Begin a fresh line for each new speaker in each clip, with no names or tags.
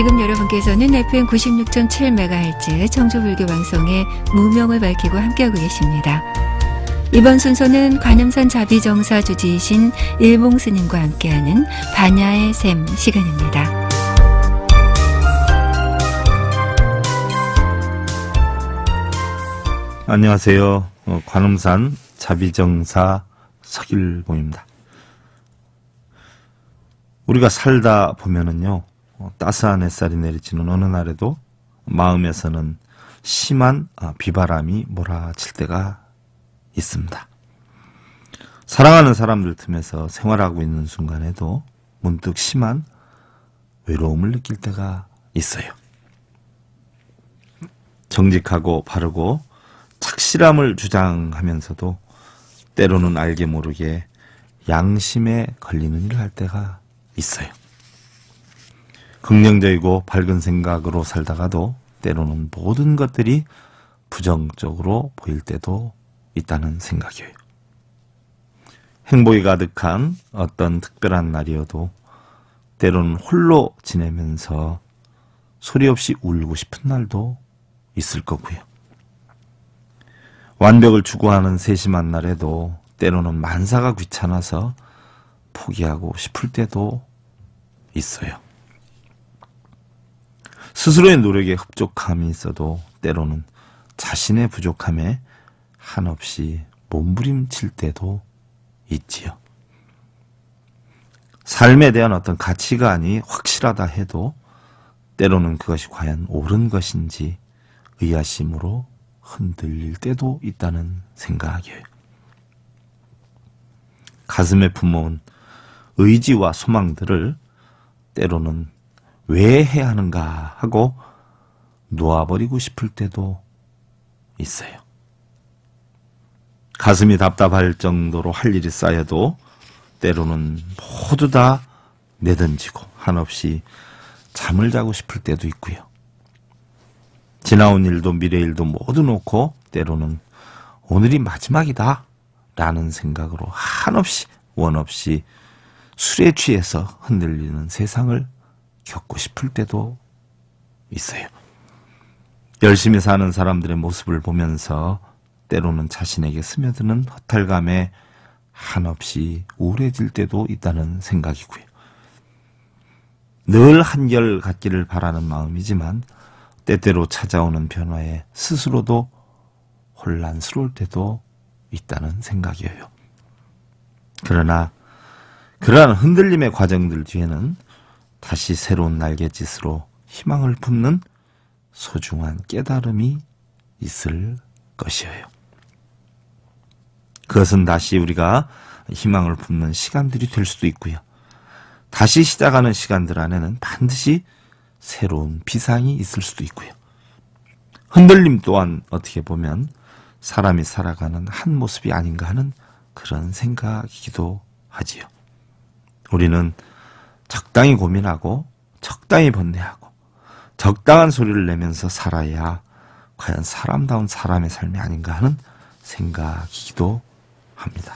지금 여러분께서는 FM 96.7MHz 청주불교 방송의 무명을 밝히고 함께하고 계십니다. 이번 순서는 관음산 자비정사 주지이신 일봉스님과 함께하는 반야의 샘 시간입니다. 안녕하세요. 어, 관음산 자비정사 석일봉입니다. 우리가 살다 보면은요, 어, 따스한 햇살이 내리치는 어느 날에도 마음에서는 심한 아, 비바람이 몰아칠 때가 있습니다. 사랑하는 사람들 틈에서 생활하고 있는 순간에도 문득 심한 외로움을 느낄 때가 있어요. 정직하고 바르고 착실함을 주장하면서도 때로는 알게 모르게 양심에 걸리는 일을 할 때가 있어요. 긍정적이고 밝은 생각으로 살다가도 때로는 모든 것들이 부정적으로 보일 때도 있다는 생각이에요. 행복이 가득한 어떤 특별한 날이어도 때로는 홀로 지내면서 소리 없이 울고 싶은 날도 있을 거고요. 완벽을 추구하는 세심한 날에도 때로는 만사가 귀찮아서 포기하고 싶을 때도 있어요. 스스로의 노력에 흡족함이 있어도 때로는 자신의 부족함에 한없이 몸부림칠 때도 있지요. 삶에 대한 어떤 가치관이 확실하다 해도 때로는 그것이 과연 옳은 것인지 의아심으로 흔들릴 때도 있다는 생각이에요. 가슴에 품어온 의지와 소망들을 때로는 왜 해야 하는가 하고 놓아버리고 싶을 때도 있어요. 가슴이 답답할 정도로 할 일이 쌓여도 때로는 모두 다 내던지고 한없이 잠을 자고 싶을 때도 있고요. 지나온 일도 미래 일도 모두 놓고 때로는 오늘이 마지막이다 라는 생각으로 한없이 원없이 술에 취해서 흔들리는 세상을 겪고 싶을 때도 있어요. 열심히 사는 사람들의 모습을 보면서 때로는 자신에게 스며드는 허탈감에 한없이 우울해질 때도 있다는 생각이고요. 늘 한결 같기를 바라는 마음이지만 때때로 찾아오는 변화에 스스로도 혼란스러울 때도 있다는 생각이에요. 그러나 그러한 흔들림의 과정들 뒤에는 다시 새로운 날갯짓으로 희망을 품는 소중한 깨달음이 있을 것이에요. 그것은 다시 우리가 희망을 품는 시간들이 될 수도 있고요. 다시 시작하는 시간들 안에는 반드시 새로운 비상이 있을 수도 있고요. 흔들림 또한 어떻게 보면 사람이 살아가는 한 모습이 아닌가 하는 그런 생각이기도 하지요. 우리는 적당히 고민하고 적당히 번뇌하고 적당한 소리를 내면서 살아야 과연 사람다운 사람의 삶이 아닌가 하는 생각이기도 합니다.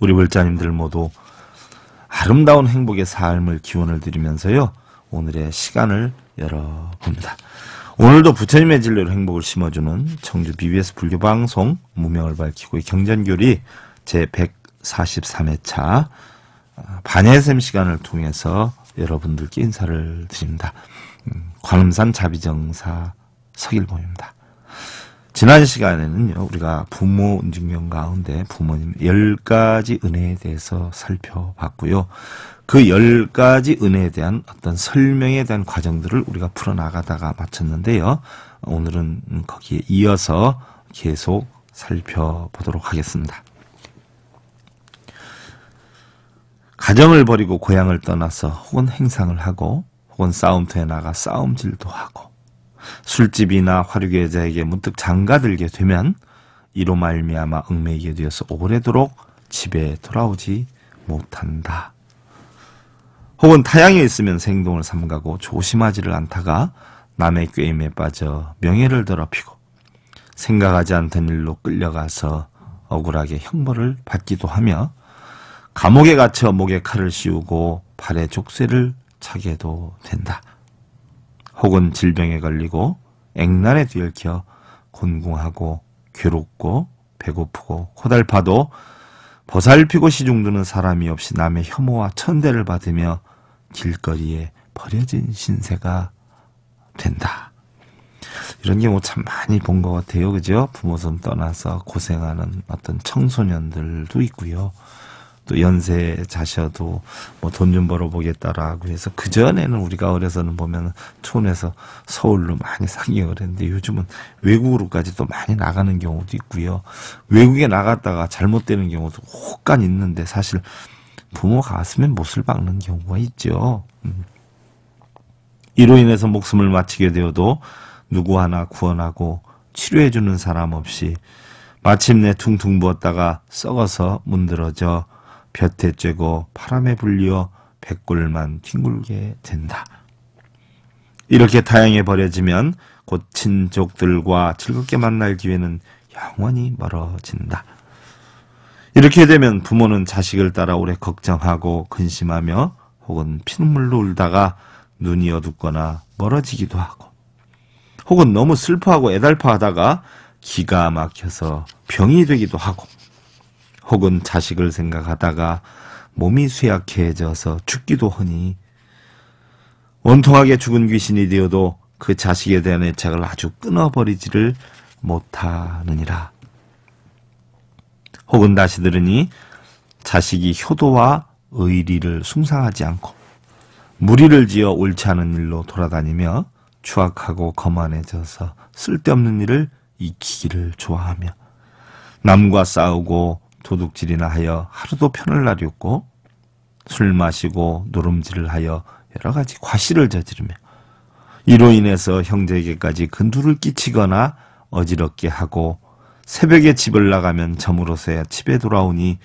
우리 불자님들 모두 아름다운 행복의 삶을 기원을 드리면서요. 오늘의 시간을 열어봅니다. 오늘도 부처님의 진료로 행복을 심어주는 청주 BBS 불교방송 무명을 밝히고의 경전교리 제143회차 반예샘 시간을 통해서 여러분들께 인사를 드립니다. 음, 관음산 자비정사 서길봉입니다. 지난 시간에는요, 우리가 부모 운명 가운데 부모님 10가지 은혜에 대해서 살펴봤고요. 그 10가지 은혜에 대한 어떤 설명에 대한 과정들을 우리가 풀어나가다가 마쳤는데요. 오늘은 거기에 이어서 계속 살펴보도록 하겠습니다. 가정을 버리고 고향을 떠나서 혹은 행상을 하고 혹은 싸움터에 나가 싸움질도 하고 술집이나 화류계좌에게 문득 장가들게 되면 이로 말미암아 얽매이게 되어서 오래도록 집에 돌아오지 못한다. 혹은 타향에 있으면 생동을 삼가고 조심하지를 않다가 남의 꾀임에 빠져 명예를 더럽히고 생각하지 않던 일로 끌려가서 억울하게 형벌을 받기도 하며 감옥에 갇혀 목에 칼을 씌우고 발에 족쇄를 차게도 된다. 혹은 질병에 걸리고 액난에 뒤얽혀 곤궁하고 괴롭고 배고프고 코달파도 보살피고 시중드는 사람이 없이 남의 혐오와 천대를 받으며 길거리에 버려진 신세가 된다. 이런 경우 참 많이 본 것 같아요. 그죠? 부모 손 떠나서 고생하는 어떤 청소년들도 있고요. 또 연세 자셔도 뭐 돈 좀 벌어보겠다라고 해서 그전에는 우리가 어려서는 보면 촌에서 서울로 많이 상경그랬는데 요즘은 외국으로까지 도 많이 나가는 경우도 있고요. 외국에 나갔다가 잘못되는 경우도 혹간 있는데 사실 부모가 왔으면 못을 박는 경우가 있죠. 음. 이로 인해서 목숨을 마치게 되어도 누구 하나 구원하고 치료해주는 사람 없이 마침내 퉁퉁 부었다가 썩어서 문드러져 곁에 쬐고 바람에 불리어 백골만 뒹굴게 된다. 이렇게 타양에 버려지면 곧 친족들과 즐겁게 만날 기회는 영원히 멀어진다. 이렇게 되면 부모는 자식을 따라 오래 걱정하고 근심하며 혹은 피눈물로 울다가 눈이 어둡거나 멀어지기도 하고 혹은 너무 슬퍼하고 애달파하다가 기가 막혀서 병이 되기도 하고 혹은 자식을 생각하다가 몸이 쇠약해져서 죽기도 하니 온통하게 죽은 귀신이 되어도 그 자식에 대한 애착을 아주 끊어버리지를 못하느니라. 혹은 다시 들으니 자식이 효도와 의리를 숭상하지 않고 무리를 지어 옳지 않은 일로 돌아다니며 추악하고 거만해져서 쓸데없는 일을 익히기를 좋아하며 남과 싸우고 도둑질이나 하여 하루도 편을 날이 없고 술 마시고 노름질을 하여 여러 가지 과실을 저지르며 이로 인해서 형제에게까지 근두를 끼치거나 어지럽게 하고 새벽에 집을 나가면 점으로서야 집에 돌아오니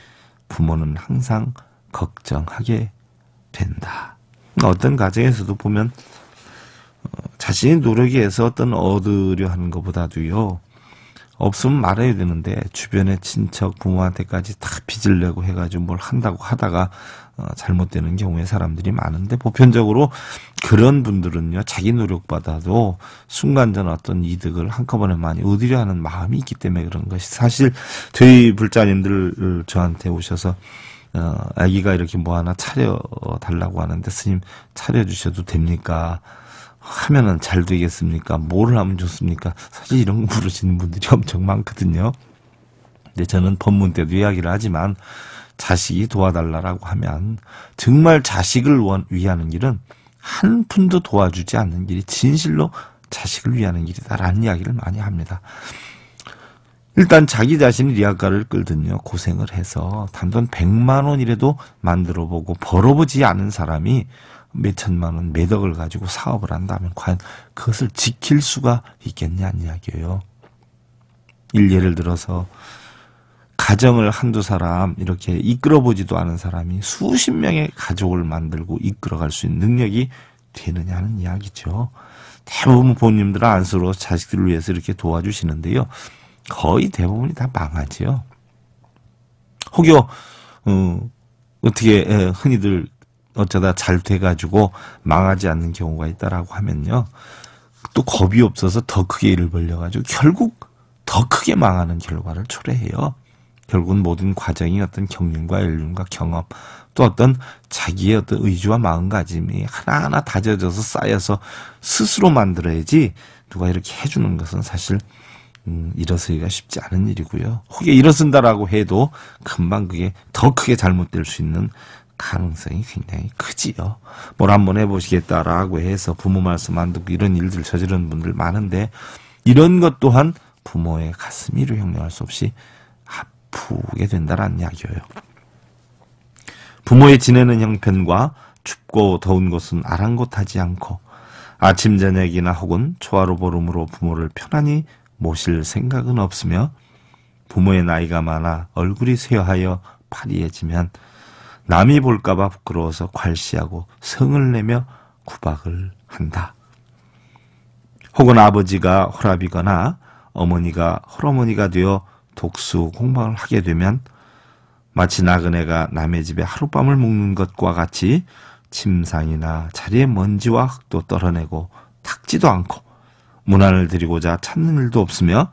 부모는 항상 걱정하게 된다. 어떤 가정에서도 보면 어, 자신의 노력에 해서 어떤 얻으려 하는 것보다도요. 없으면 말해야 되는데 주변의 친척 부모한테까지 다 빚을 내고 해가지고 뭘 한다고 하다가 어, 잘못되는 경우에 사람들이 많은데 보편적으로 그런 분들은요 자기 노력받아도 순간전 어떤 이득을 한꺼번에 많이 얻으려 하는 마음이 있기 때문에 그런 것이 사실 저희 불자님들 저한테 오셔서 어, 아기가 이렇게 뭐 하나 차려 달라고 하는데 스님 차려 주셔도 됩니까? 하면은 잘 되겠습니까? 뭘 하면 좋습니까? 사실 이런 거 물으시는 분들이 엄청 많거든요. 근데 저는 법문 때도 이야기를 하지만 자식이 도와달라라고 하면 정말 자식을 원, 위하는 길은 한 푼도 도와주지 않는 길이 진실로 자식을 위하는 길이다라는 이야기를 많이 합니다. 일단 자기 자신이 리학과를 끌든요 고생을 해서 단돈 100만 원이라도 만들어보고 벌어보지 않은 사람이 몇천만 원, 몇 억을 가지고 사업을 한다면 과연 그것을 지킬 수가 있겠냐는 이야기예요. 예를 들어서 가정을 한두 사람 이렇게 이끌어보지도 않은 사람이 수십 명의 가족을 만들고 이끌어갈 수 있는 능력이 되느냐는 이야기죠. 대부분 부모님들은 안쓰러워 자식들을 위해서 이렇게 도와주시는데요. 거의 대부분이 다 망하지요. 혹여 어, 어떻게 흔히들 어쩌다 잘 돼가지고 망하지 않는 경우가 있다라고 하면요. 또 겁이 없어서 더 크게 일을 벌려가지고 결국 더 크게 망하는 결과를 초래해요. 결국은 모든 과정이 어떤 경륜과 연륜과 경험 또 어떤 자기의 어떤 의지와 마음가짐이 하나하나 다져져서 쌓여서 스스로 만들어야지 누가 이렇게 해주는 것은 사실 음, 일어서기가 쉽지 않은 일이고요. 혹에 일어선다라고 해도 금방 그게 더 크게 잘못될 수 있는 가능성이 굉장히 크지요. 뭘 한번 해보시겠다라고 해서 부모 말씀 안 듣고 이런 일들 저지른 분들 많은데 이런 것 또한 부모의 가슴이를 형용할 수 없이 아프게 된다라는 이야기예요. 부모의 지내는 형편과 춥고 더운 것은 아랑곳하지 않고 아침 저녁이나 혹은 초하루보름으로 부모를 편안히 모실 생각은 없으며 부모의 나이가 많아 얼굴이 쇠하여 파리해지면 남이 볼까봐 부끄러워서 괄시하고 성을 내며 구박을 한다. 혹은 아버지가 호랍이거나 어머니가 홀어머니가 되어 독수 공방을 하게 되면 마치 나그네가 남의 집에 하룻밤을 묵는 것과 같이 침상이나 자리에 먼지와 흙도 떨어내고 닦지도 않고 문안을 드리고자 찾는 일도 없으며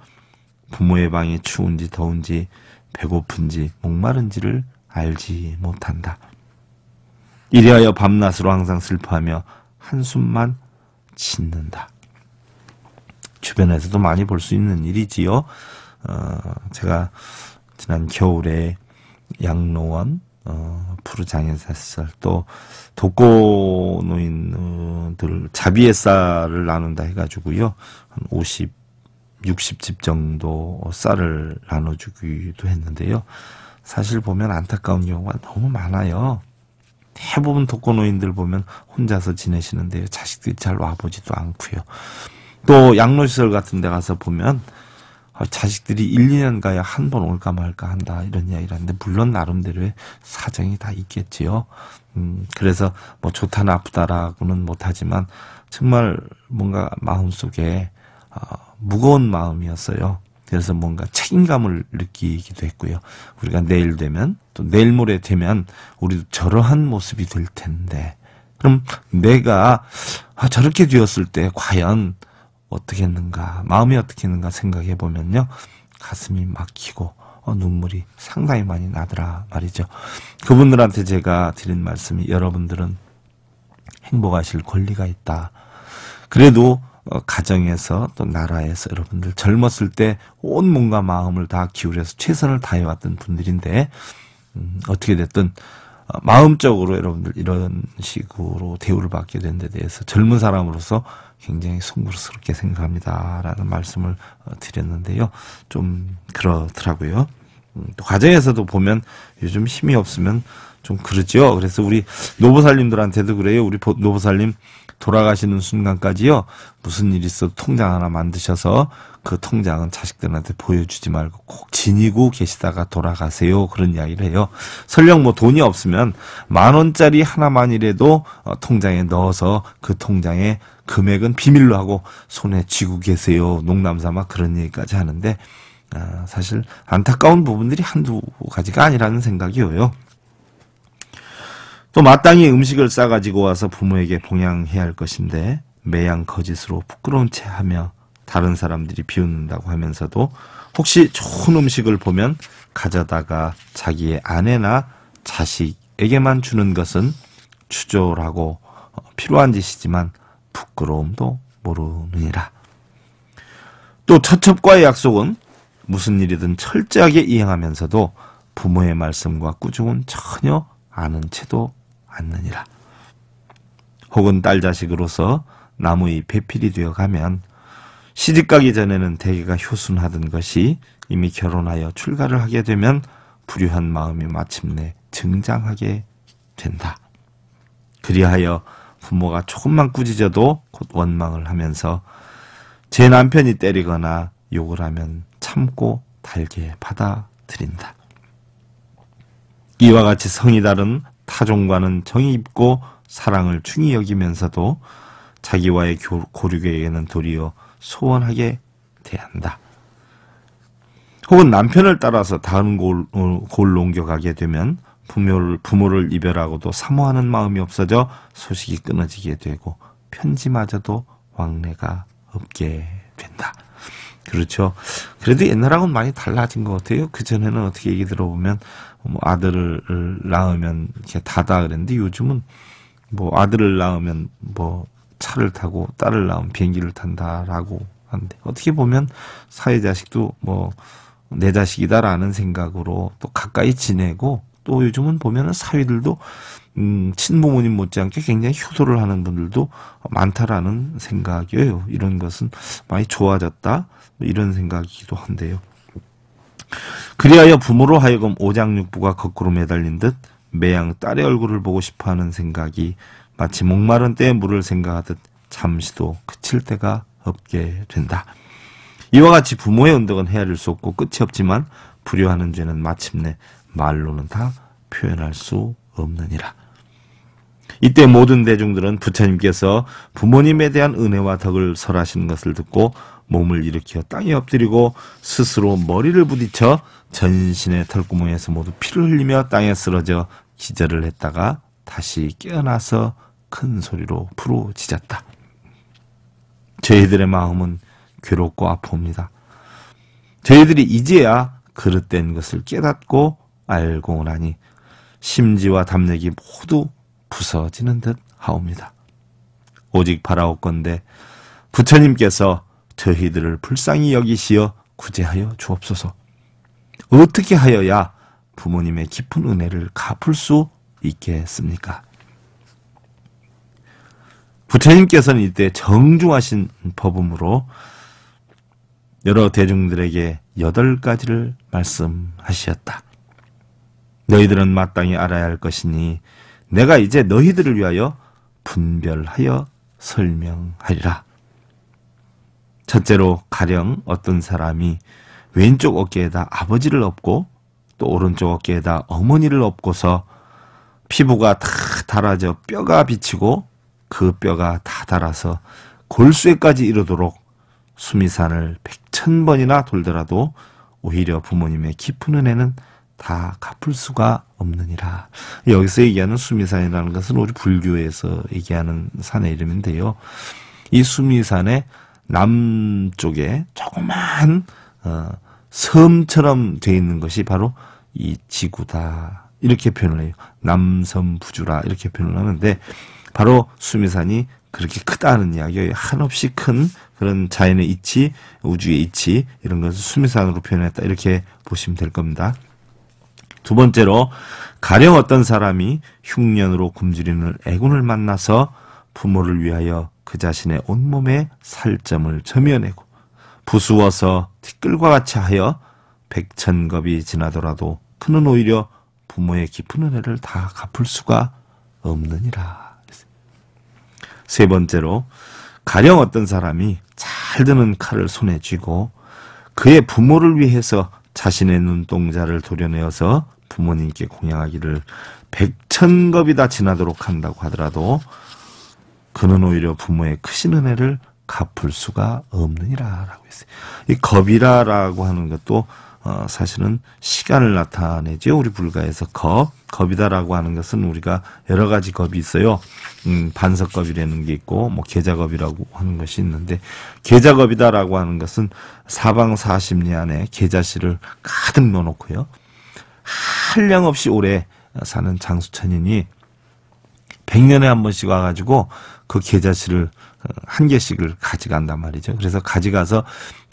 부모의 방이 추운지 더운지 배고픈지 목마른지를 알지 못한다. 이리하여 밤낮으로 항상 슬퍼하며 한숨만 짓는다. 주변에서도 많이 볼 수 있는 일이지요. 어, 제가 지난 겨울에 양로원, 어, 푸르장에서 또 독거 노인들 자비의 쌀을 나눈다 해가지고요. 한 50, 60집 정도 쌀을 나눠주기도 했는데요. 사실 보면 안타까운 경우가 너무 많아요. 대부분 독거노인들 보면 혼자서 지내시는데요. 자식들이 잘 와보지도 않고요. 또 양로시설 같은 데 가서 보면 아, 자식들이 1, 2년 가야 한 번 올까 말까 한다 이런 이야기를 하는데 물론 나름대로의 사정이 다 있겠지요. 음, 그래서 뭐 좋다 나쁘다라고는 못하지만 정말 뭔가 마음속에 어, 무거운 마음이었어요. 그래서 뭔가 책임감을 느끼기도 했고요. 우리가 내일 되면 또 내일 모레 되면 우리도 저러한 모습이 될 텐데 그럼 내가 아, 저렇게 되었을 때 과연 어떻게 했는가 마음이 어떻게 했는가 생각해 보면요 가슴이 막히고 어, 눈물이 상당히 많이 나더라 말이죠. 그분들한테 제가 드린 말씀이 여러분들은 행복하실 권리가 있다. 그래도 어, 가정에서 또 나라에서 여러분들 젊었을 때 온 몸과 마음을 다 기울여서 최선을 다해왔던 분들인데 음, 어떻게 됐든 어, 마음적으로 여러분들 이런 식으로 대우를 받게 된 데 대해서 젊은 사람으로서 굉장히 송구스럽게 생각합니다라는 말씀을 어, 드렸는데요. 좀 그렇더라고요. 음, 또 가정에서도 보면 요즘 힘이 없으면 좀 그러죠. 그래서 우리 노보살님들한테도 그래요. 우리 노보살님 돌아가시는 순간까지요. 무슨 일 있어도 통장 하나 만드셔서 그 통장은 자식들한테 보여주지 말고 꼭 지니고 계시다가 돌아가세요. 그런 이야기를 해요. 설령 뭐 돈이 없으면 만 원짜리 하나만이라도 어, 통장에 넣어서 그 통장에 금액은 비밀로 하고 손에 쥐고 계세요. 농담삼아 그런 얘기까지 하는데 아, 사실 안타까운 부분들이 한두 가지가 아니라는 생각이에요. 또 마땅히 음식을 싸가지고 와서 부모에게 봉양해야 할 것인데 매양 거짓으로 부끄러운 채 하며 다른 사람들이 비웃는다고 하면서도 혹시 좋은 음식을 보면 가져다가 자기의 아내나 자식에게만 주는 것은 추졸라고 어, 필요한 짓이지만 부끄러움도 모르느니라. 또 처첩과의 약속은 무슨 일이든 철저하게 이행하면서도 부모의 말씀과 꾸중은 전혀 아는 채도 않느니라. 혹은 딸 자식으로서 나무의 배필이 되어 가면 시집가기 전에는 대개가 효순하던 것이 이미 결혼하여 출가를 하게 되면 불효한 마음이 마침내 증장하게 된다. 그리하여 부모가 조금만 꾸짖어도 곧 원망을 하면서 제 남편이 때리거나 욕을 하면 참고 달게 받아들인다. 이와 같이 성이 다른 타종과는 정이 깊고 사랑을 충이 여기면서도 자기와의 고륙에게는 도리어 소원하게 대한다. 혹은 남편을 따라서 다음 골, 골 옮겨가게 되면 부모를, 부모를 이별하고도 사모하는 마음이 없어져 소식이 끊어지게 되고 편지마저도 왕래가 없게 된다. 그렇죠. 그래도 옛날하고는 많이 달라진 것 같아요. 그전에는 어떻게 얘기 들어보면 뭐 아들을 낳으면 이렇게 다다 그랬는데 요즘은 뭐 아들을 낳으면 뭐 차를 타고 딸을 낳으면 비행기를 탄다라고 하는데 어떻게 보면 사회 자식도 뭐 내 자식이다라는 생각으로 또 가까이 지내고 또 요즘은 보면은 사위들도 음, 친부모님 못지않게 굉장히 효도를 하는 분들도 많다라는 생각이에요. 이런 것은 많이 좋아졌다. 이런 생각이기도 한데요. 그리하여 부모로 하여금 오장육부가 거꾸로 매달린 듯 매양 딸의 얼굴을 보고 싶어하는 생각이 마치 목마른 때의 물을 생각하듯 잠시도 그칠 때가 없게 된다. 이와 같이 부모의 언덕은 헤아릴 수 없고 끝이 없지만 불효하는 죄는 마침내 말로는 다 표현할 수 없느니라. 이때 모든 대중들은 부처님께서 부모님에 대한 은혜와 덕을 설하시는 것을 듣고 몸을 일으켜 땅에 엎드리고 스스로 머리를 부딪혀 전신의 털구멍에서 모두 피를 흘리며 땅에 쓰러져 기절을 했다가 다시 깨어나서 큰 소리로 부르짖었다. 저희들의 마음은 괴롭고 아픕니다. 저희들이 이제야 그릇된 것을 깨닫고 알고 나니 심지와 담력이 모두 부서지는 듯 하옵니다. 오직 바라옵건대 부처님께서 저희들을 불쌍히 여기시어 구제하여 주옵소서. 어떻게 하여야 부모님의 깊은 은혜를 갚을 수 있겠습니까? 부처님께서는 이때 정중하신 법음으로 여러 대중들에게 여덟 가지를 말씀하셨다. 너희들은 마땅히 알아야 할 것이니 내가 이제 너희들을 위하여 분별하여 설명하리라. 첫째로 가령 어떤 사람이 왼쪽 어깨에다 아버지를 업고 또 오른쪽 어깨에다 어머니를 업고서 피부가 다 달아져 뼈가 비치고 그 뼈가 다 달아서 골수에까지 이르도록 수미산을 백천 번이나 돌더라도 오히려 부모님의 깊은 은혜는 다 갚을 수가 없느니라. 여기서 얘기하는 수미산이라는 것은 우리 불교에서 얘기하는 산의 이름인데요. 이 수미산의 남쪽에 조그만 어, 섬처럼 돼 있는 것이 바로 이 지구다. 이렇게 표현을 해요. 남섬부주라 이렇게 표현을 하는데 바로 수미산이 그렇게 크다는 이야기예요. 한없이 큰 그런 자연의 이치, 우주의 이치 이런 것을 수미산으로 표현했다 이렇게 보시면 될 겁니다. 두 번째로 가령 어떤 사람이 흉년으로 굶주리는 애군을 만나서 부모를 위하여 그 자신의 온몸에 살점을 저면내고 부수어서 티끌과 같이 하여 백천겁이 지나더라도 그는 오히려 부모의 깊은 은혜를 다 갚을 수가 없느니라. 세 번째로 가령 어떤 사람이 잘 드는 칼을 손에 쥐고 그의 부모를 위해서 자신의 눈동자를 도려내어서 부모님께 공양하기를 백천겁이 다 지나도록 한다고 하더라도 그는 오히려 부모의 크신 은혜를 갚을 수가 없느니라라고 했어요. 이 겁이라라고 하는 것도 어, 사실은 시간을 나타내죠. 우리 불가에서 겁, 겁이다라고 하는 것은 우리가 여러 가지 겁이 있어요. 음, 반석겁이라는 게 있고, 뭐, 계좌겁이라고 하는 것이 있는데, 계좌겁이다라고 하는 것은 사방 사십리 안에 계좌실을 가득 넣어놓고요. 한량 없이 오래 사는 장수천인이 백년에한 번씩 와가지고 그 계좌실을 한 개씩을 가져간단 말이죠. 그래서 가져가서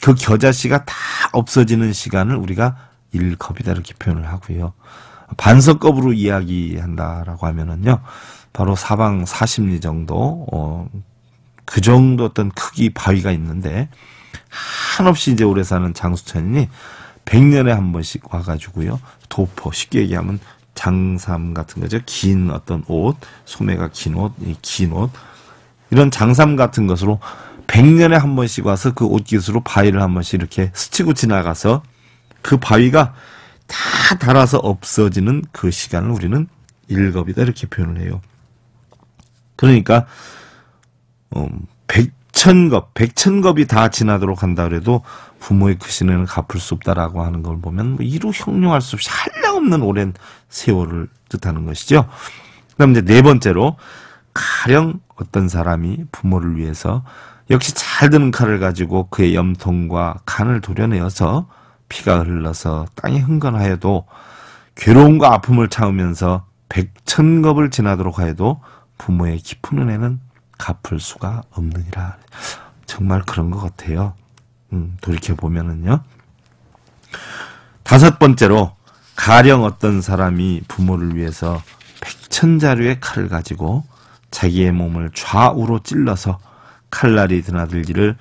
그 겨자씨가 다 없어지는 시간을 우리가 일컵이다 이렇게 표현을 하고요. 반석겁으로 이야기한다라고 하면은요. 바로 사방 40리 정도 어, 그 정도 어떤 크기 바위가 있는데 한없이 이제 오래 사는 장수천이 100년에 한 번씩 와가지고요. 도포 쉽게 얘기하면 장삼 같은 거죠. 긴 어떤 옷, 소매가 긴 옷, 긴 옷, 이런 장삼 같은 것으로 100년에 한 번씩 와서 그 옷깃으로 바위를 한 번씩 이렇게 스치고 지나가서 그 바위가 다 닳아서 없어지는 그 시간을 우리는 일겁이다 이렇게 표현을 해요. 그러니까 음, 백천겁, 백천겁이 다 지나도록 한다 그래도 부모의 그 신에는 갚을 수 없다라고 하는 걸 보면 뭐 이루 형용할 수 없이 한량없는 오랜 세월을 뜻하는 것이죠. 그다음 이제 네 번째로 가령 어떤 사람이 부모를 위해서 역시 잘 드는 칼을 가지고 그의 염통과 간을 도려내어서 피가 흘러서 땅이 흥건하여도 괴로움과 아픔을 참으면서 백천겁을 지나도록 하여도 부모의 깊은 은혜는 갚을 수가 없느니라. 정말 그런 것 같아요. 음, 돌이켜보면은요. 다섯 번째로, 가령 어떤 사람이 부모를 위해서 백천자류의 칼을 가지고 자기의 몸을 좌우로 찔러서 칼날이 드나들기를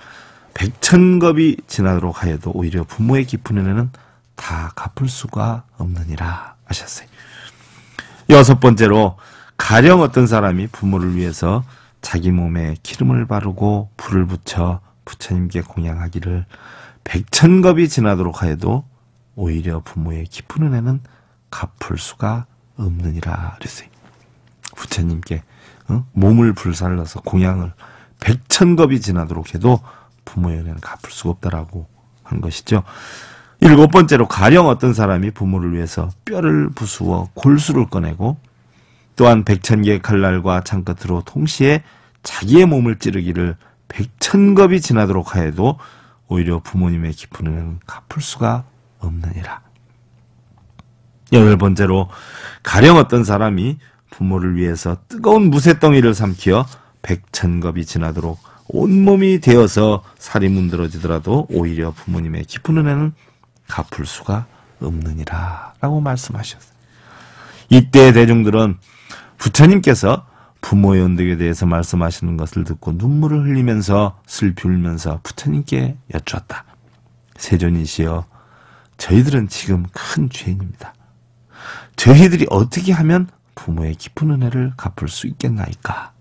백천겁이 지나도록 하여도 오히려 부모의 깊은 은혜는 다 갚을 수가 없느니라 하셨어요. 여섯 번째로 가령 어떤 사람이 부모를 위해서 자기 몸에 기름을 바르고 불을 붙여 부처님께 공양하기를 백천겁이 지나도록 하여도 오히려 부모의 깊은 은혜는 갚을 수가 없느니라 그랬어요. 부처님께 어? 몸을 불살라서 공양을 백천겁이 지나도록 해도 부모의 은혜는 갚을 수가 없다라고 한 것이죠. 일곱 번째로 가령 어떤 사람이 부모를 위해서 뼈를 부수어 골수를 꺼내고 또한 백천 개의 칼날과 창끝으로 동시에 자기의 몸을 찌르기를 백천겁이 지나도록 하여도 오히려 부모님의 깊은 은혜는 갚을 수가 없느니라. 여덟 번째로 가령 어떤 사람이 부모를 위해서 뜨거운 무쇠덩이를 삼키어 백천겁이 지나도록 온몸이 되어서 살이 문드러지더라도 오히려 부모님의 깊은 은혜는 갚을 수가 없느니라 라고 말씀하셨어요. 이때 대중들은 부처님께서 부모의 언덕에 대해서 말씀하시는 것을 듣고 눈물을 흘리면서 슬피 울면서 부처님께 여쭈었다. 세존이시여 저희들은 지금 큰 죄인입니다. 저희들이 어떻게 하면 부모의 깊은 은혜를 갚을 수 있겠나이까?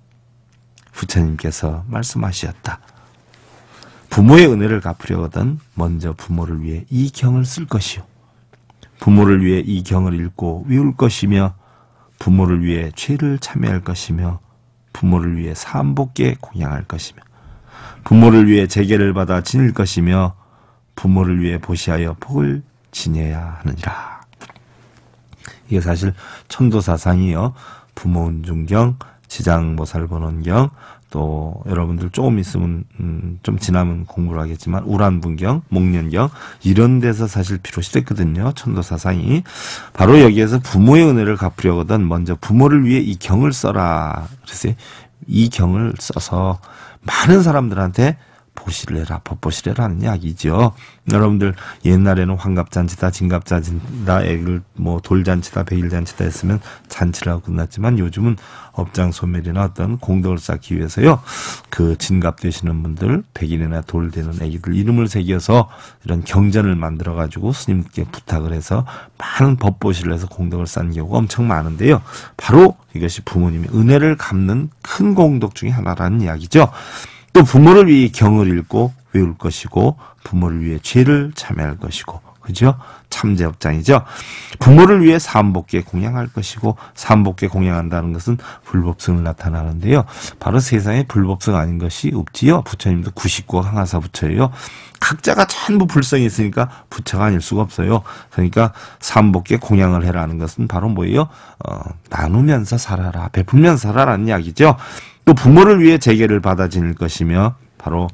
부처님께서 말씀하시다 부모의 은혜를 갚으려거든 먼저 부모를 위해 이 경을 쓸 것이요. 부모를 위해 이 경을 읽고 외울 것이며 부모를 위해 죄를 참여할 것이며 부모를 위해 삼복께 공양할 것이며 부모를 위해 재계를 받아 지닐 것이며 부모를 위해 보시하여 복을 지내야 하느니라. 이게 사실 천도사상이요. 부모운중경, 지장모살본원경, 또 여러분들 조금 있으면 음, 좀 지나면 공부를 하겠지만 우란분경, 목련경 이런 데서 사실 필요시됐거든요 천도사상이 바로 여기에서 부모의 은혜를 갚으려거든 먼저 부모를 위해 이 경을 써라. 그래서 이 경을 써서 많은 사람들한테 보실래라법보실래라는이야기죠 여러분들 옛날에는 환갑잔치다 진갑잔치다 애를 뭐 돌잔치다 베일잔치다 했으면 잔치라고 끝났지만 요즘은 업장 소멸이나 어떤 공덕을 쌓기 위해서요. 그 진갑 되시는 분들 백일이나 돌 되는 애기들 이름을 새겨서 이런 경전을 만들어 가지고 스님께 부탁을 해서 많은 법보실를서 공덕을 쌓는 경우가 엄청 많은데요. 바로 이것이 부모님의 은혜를 갚는 큰 공덕 중의 하나라는 이야기죠. 또 부모를 위해 경을 읽고 외울 것이고 부모를 위해 죄를 참여할 것이고 그죠? 참제업장이죠. 부모를 위해 삼복계 공양할 것이고 삼복계 공양한다는 것은 불법성을 나타나는데요. 바로 세상에 불법성 아닌 것이 없지요. 부처님도 99억 항하사 부처예요. 각자가 전부 불성이 있으니까 부처가 아닐 수가 없어요. 그러니까 삼복계 공양을 해라는 것은 바로 뭐예요? 어, 나누면서 살아라. 베풀면서 살아라는 이야기죠. 또 부모를 위해 재개를 받아 지닐 것이며 바로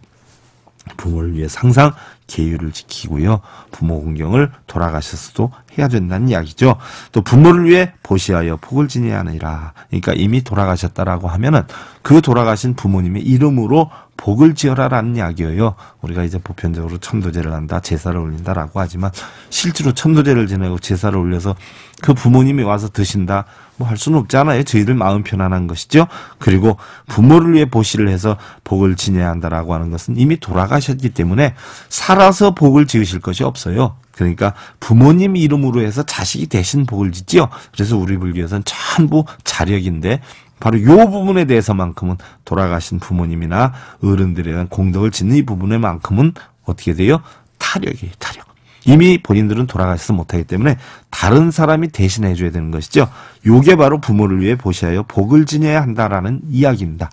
부모를 위해 상상 계율을 지키고요. 부모 공경을 돌아가셨어도 해야 된다는 이야기죠. 또 부모를 위해 보시하여 복을 지니하느니라. 그러니까 이미 돌아가셨다라고 하면은 그 돌아가신 부모님의 이름으로 복을 지어라라는 이야기예요. 우리가 이제 보편적으로 천도제를 한다, 제사를 올린다라고 하지만 실제로 천도제를 지내고 제사를 올려서 그 부모님이 와서 드신다. 뭐 할 수는 없잖아요. 저희들 마음 편안한 것이죠. 그리고 부모를 위해 보시를 해서 복을 지내야 한다라고 하는 것은 이미 돌아가셨기 때문에 살아 따라서 복을 지으실 것이 없어요. 그러니까 부모님 이름으로 해서 자식이 대신 복을 짓지요. 그래서 우리 불교에서는 전부 자력인데 바로 요 부분에 대해서만큼은 돌아가신 부모님이나 어른들에 대한 공덕을 짓는 이 부분에만큼은 어떻게 돼요? 타력이에요, 타력. 이미 본인들은 돌아가셔서 못하기 때문에 다른 사람이 대신해 줘야 되는 것이죠. 요게 바로 부모를 위해 보시하여 복을 지녀야 한다라는 이야기입니다.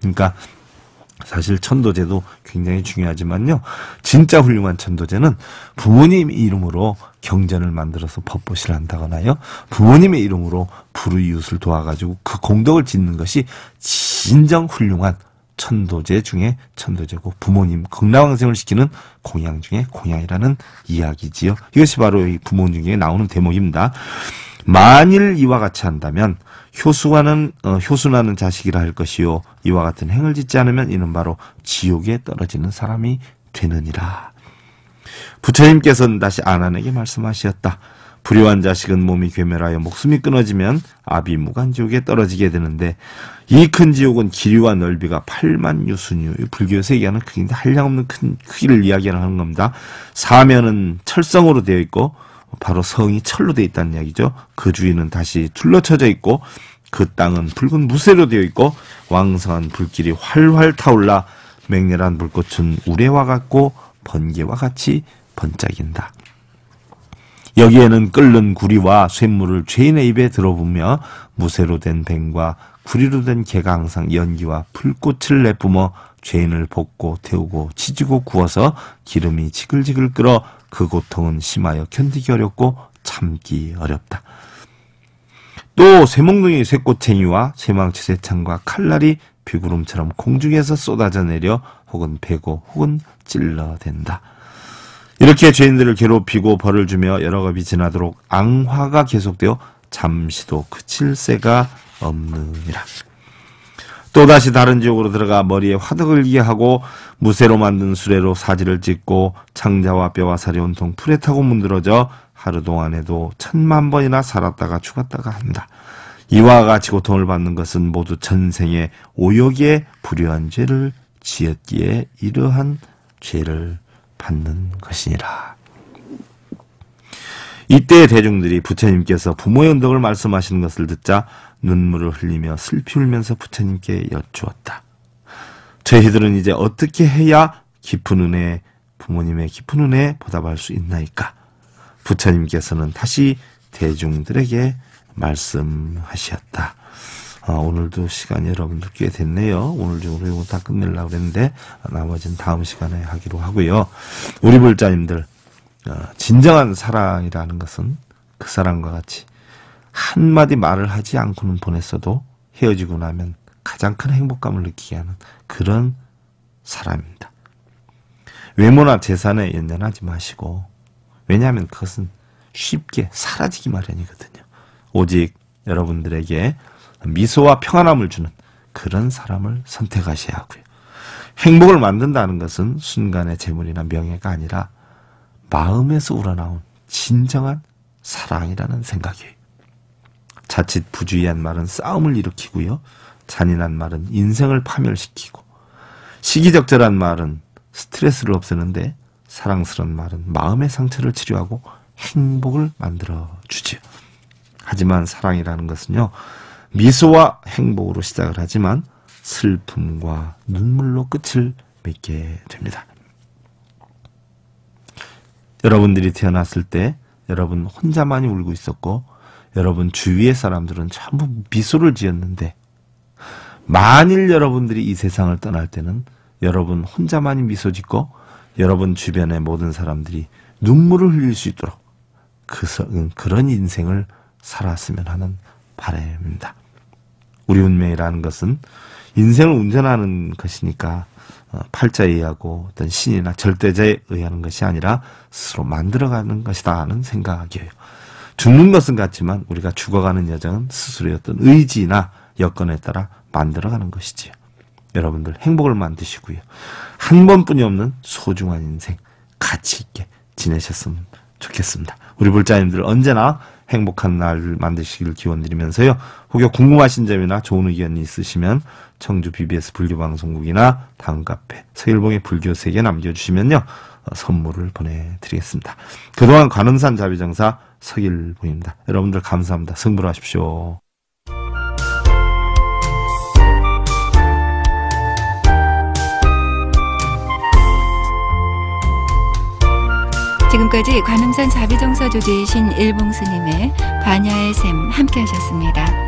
그러니까 사실 천도제도 굉장히 중요하지만요. 진짜 훌륭한 천도제는 부모님 이름으로 경전을 만들어서 법보시를 한다거나요. 부모님의 이름으로 불우이웃을 도와가지고 그 공덕을 짓는 것이 진정 훌륭한 천도제 중에 천도제고 부모님 극락왕생을 시키는 공양 중에 공양이라는 이야기지요. 이것이 바로 이 부모 중에 나오는 대목입니다. 만일 이와 같이 한다면 효수와는 어, 효수나는 자식이라 할 것이요 이와 같은 행을 짓지 않으면 이는 바로 지옥에 떨어지는 사람이 되느니라. 부처님께서는 다시 아난에게 말씀하시었다. 불효한 자식은 몸이 괴멸하여 목숨이 끊어지면 아비 무간지옥에 떨어지게 되는데 이 큰 지옥은 길이와 넓이가 8만 유순이요 불교에서 얘기하는 크기인데 한량없는 큰 크기를 이야기하는 겁니다. 사면은 철성으로 되어 있고 바로 성이 철로 되어 있다는 이야기죠. 그 주위는 다시 둘러쳐져 있고 그 땅은 붉은 무쇠로 되어 있고 왕성한 불길이 활활 타올라 맹렬한 불꽃은 우레와 같고 번개와 같이 번짝인다. 여기에는 끓는 구리와 쇳물을 죄인의 입에 들어보며 무쇠로 된 뱀과 구리로 된 개가 항상 연기와 불꽃을 내뿜어 죄인을 볶고 태우고 치지고 구워서 기름이 지글지글 끓어 그 고통은 심하여 견디기 어렵고 참기 어렵다. 또 새몽둥이 새꽃챙이와 새망치 새창과 칼날이 비구름처럼 공중에서 쏟아져 내려 혹은 베고 혹은 찔러댄다. 이렇게 죄인들을 괴롭히고 벌을 주며 여러 갑이 지나도록 앙화가 계속되어 잠시도 그칠 새가 없느니라. 또다시 다른 지역으로 들어가 머리에 화덕을 기하고 무쇠로 만든 수레로 사지를 찢고 창자와 뼈와 살이 온통 풀에 타고 문드러져 하루 동안에도 천만 번이나 살았다가 죽었다가 한다. 이와 같이 고통을 받는 것은 모두 전생에 오욕에 불효한 죄를 지었기에 이러한 죄를 받는 것이니라. 이때 대중들이 부처님께서 부모의 언덕을 말씀하시는 것을 듣자 눈물을 흘리며 슬피 울면서 부처님께 여쭈었다. 저희들은 이제 어떻게 해야 깊은 은혜, 부모님의 깊은 은혜에 보답할 수 있나이까? 부처님께서는 다시 대중들에게 말씀하셨다. 아, 오늘도 시간이 여러분들 꽤 됐네요. 오늘 중으로 이거 다 끝내려고 그랬는데, 나머지는 다음 시간에 하기로 하고요. 우리 불자님들, 아, 진정한 사랑이라는 것은 그사람과 같이 한마디 말을 하지 않고는 보냈어도 헤어지고 나면 가장 큰 행복감을 느끼게 하는 그런 사람입니다. 외모나 재산에 연연하지 마시고 왜냐하면 그것은 쉽게 사라지기 마련이거든요. 오직 여러분들에게 미소와 평안함을 주는 그런 사람을 선택하셔야 하고요. 행복을 만든다는 것은 순간의 재물이나 명예가 아니라 마음에서 우러나온 진정한 사랑이라는 생각이에요. 자칫 부주의한 말은 싸움을 일으키고요. 잔인한 말은 인생을 파멸시키고 시기적절한 말은 스트레스를 없애는데 사랑스러운 말은 마음의 상처를 치료하고 행복을 만들어 주죠 하지만 사랑이라는 것은요. 미소와 행복으로 시작을 하지만 슬픔과 눈물로 끝을 맺게 됩니다. 여러분들이 태어났을 때 여러분 혼자만이 울고 있었고 여러분 주위의 사람들은 전부 미소를 지었는데 만일 여러분들이 이 세상을 떠날 때는 여러분 혼자만이 미소 짓고 여러분 주변의 모든 사람들이 눈물을 흘릴 수 있도록 그, 음, 그런 인생을 살았으면 하는 바램입니다 우리 운명이라는 것은 인생을 운전하는 것이니까 어, 팔자에 의하고 어떤 신이나 절대자에 의하는 것이 아니라 스스로 만들어가는 것이다 하는 생각이에요. 죽는 것은 같지만 우리가 죽어가는 여정은 스스로의 어떤 의지나 여건에 따라 만들어가는 것이지요. 여러분들 행복을 만드시고요. 한 번뿐이 없는 소중한 인생 가치 있게 지내셨으면 좋겠습니다. 우리 불자님들 언제나 행복한 날을 만드시길 기원드리면서요. 혹여 궁금하신 점이나 좋은 의견이 있으시면 청주 BBS 불교방송국이나 다음 카페 서일봉의 불교세계 남겨주시면요. 선물을 보내드리겠습니다. 그동안 관음산 자비정사 서길분입니다. 여러분들 감사합니다. 승부하십시오. 지금까지 관음산 자비정사 조지이신 일봉스님의 반야의 샘 함께 하셨습니다.